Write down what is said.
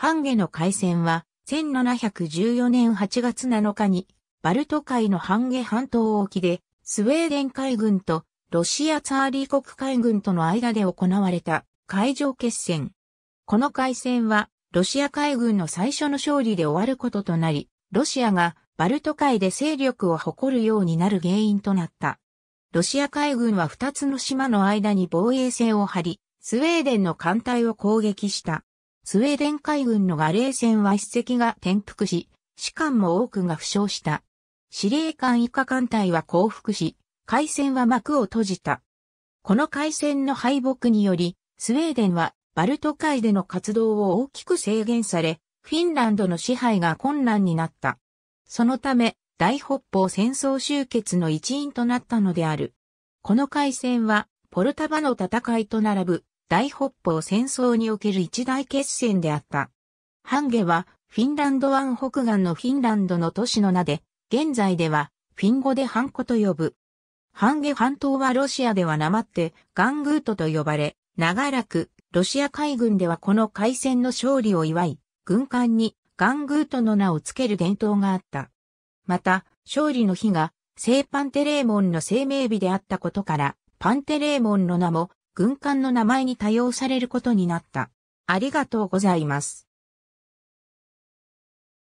ハンゲの海戦は、1714年8月7日に、バルト海の半ゲ半島沖で、スウェーデン海軍とロシアツァーリー国海軍との間で行われた海上決戦。この海戦は、ロシア海軍の最初の勝利で終わることとなり、ロシアがバルト海で勢力を誇るようになる原因となった。ロシア海軍は2つの島の間に防衛線を張り、スウェーデンの艦隊を攻撃した。スウェーデン海軍のガレー船は一隻が転覆し、士官も多くが負傷した。司令官以下艦隊は降伏し、海戦は幕を閉じた。この海戦の敗北により、スウェーデンはバルト海での活動を大きく制限され、フィンランドの支配が困難になった。そのため、大北方戦争終結の一因となったのである。この海戦は、ポルタバの戦いと並ぶ大北方戦争における一大決戦であった。ハンゲは、フィンランド湾北岸のフィンランドの都市の名で、現在では、フィン語でハンコと呼ぶ。ハンゲ半島はロシアではなまって、ガングートと呼ばれ、長らく、ロシア海軍ではこの海戦の勝利を祝い、軍艦にガングートの名を付ける伝統があった。また、勝利の日が、聖パンテレーモンの生命日であったことから、パンテレーモンの名も、軍艦の名前に多用されることになった。ありがとうございます。